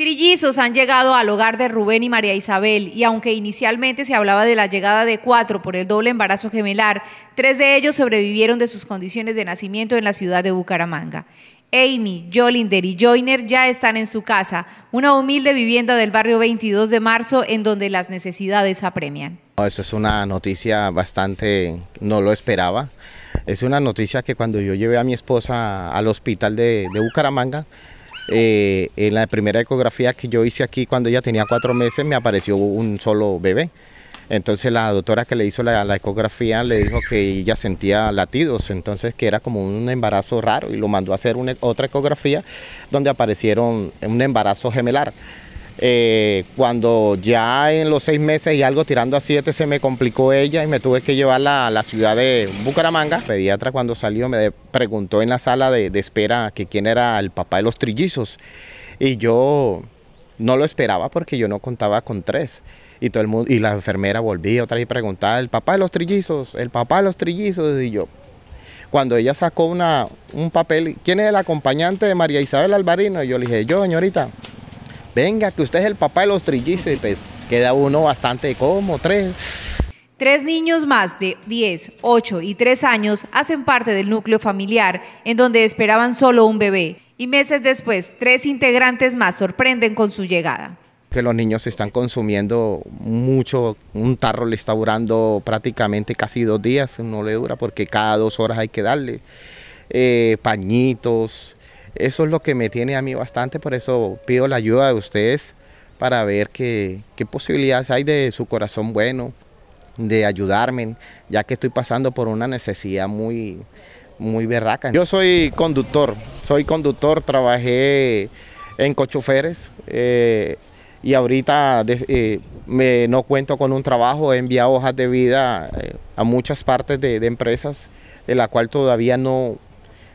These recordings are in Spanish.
Trillizos han llegado al hogar de Rubén y María Isabel y aunque inicialmente se hablaba de la llegada de cuatro por el doble embarazo gemelar, tres de ellos sobrevivieron de sus condiciones de nacimiento en la ciudad de Bucaramanga. Amy, Jolinder y Joyner ya están en su casa, una humilde vivienda del barrio 22 de marzo en donde las necesidades apremian. Eso es una noticia bastante, no lo esperaba. Es una noticia que cuando yo llevé a mi esposa al hospital de, de Bucaramanga, eh, en la primera ecografía que yo hice aquí cuando ella tenía cuatro meses me apareció un solo bebé. Entonces la doctora que le hizo la, ecografía le dijo que ella sentía latidos, entonces que era como un embarazo raro y lo mandó a hacer otra ecografía donde aparecieron un embarazo gemelar. Eh, cuando ya en los seis meses y algo tirando a siete se me complicó ella y me tuve que llevarla a la ciudad de Bucaramanga. pediatra cuando salió me preguntó en la sala de, espera que quién era el papá de los trillizos y yo no lo esperaba porque yo no contaba con tres. Y, todo el mundo, y la enfermera volvía otra vez y preguntaba, el papá de los trillizos, el papá de los trillizos, y yo, cuando ella sacó una, un papel, ¿quién es el acompañante de María Isabel Alvarino? Y yo le dije, yo, señorita venga, que usted es el papá de los trillizos, pues queda uno bastante como, tres. Tres niños más de 10, 8 y 3 años hacen parte del núcleo familiar, en donde esperaban solo un bebé. Y meses después, tres integrantes más sorprenden con su llegada. Que los niños están consumiendo mucho, un tarro le está durando prácticamente casi dos días, no le dura porque cada dos horas hay que darle eh, pañitos, eso es lo que me tiene a mí bastante, por eso pido la ayuda de ustedes para ver qué, posibilidades hay de su corazón bueno, de ayudarme, ya que estoy pasando por una necesidad muy, muy berraca. Yo soy conductor, soy conductor, trabajé en cochoferes eh, y ahorita eh, me, no cuento con un trabajo, he enviado hojas de vida eh, a muchas partes de, empresas, de la cual todavía no,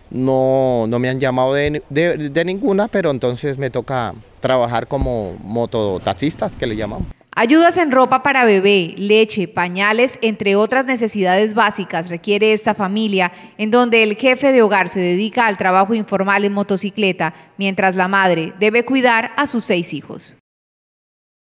no, no me han llamado de, de, ninguna, pero entonces me toca trabajar como mototaxistas, que le llamamos. Ayudas en ropa para bebé, leche, pañales, entre otras necesidades básicas requiere esta familia, en donde el jefe de hogar se dedica al trabajo informal en motocicleta, mientras la madre debe cuidar a sus seis hijos.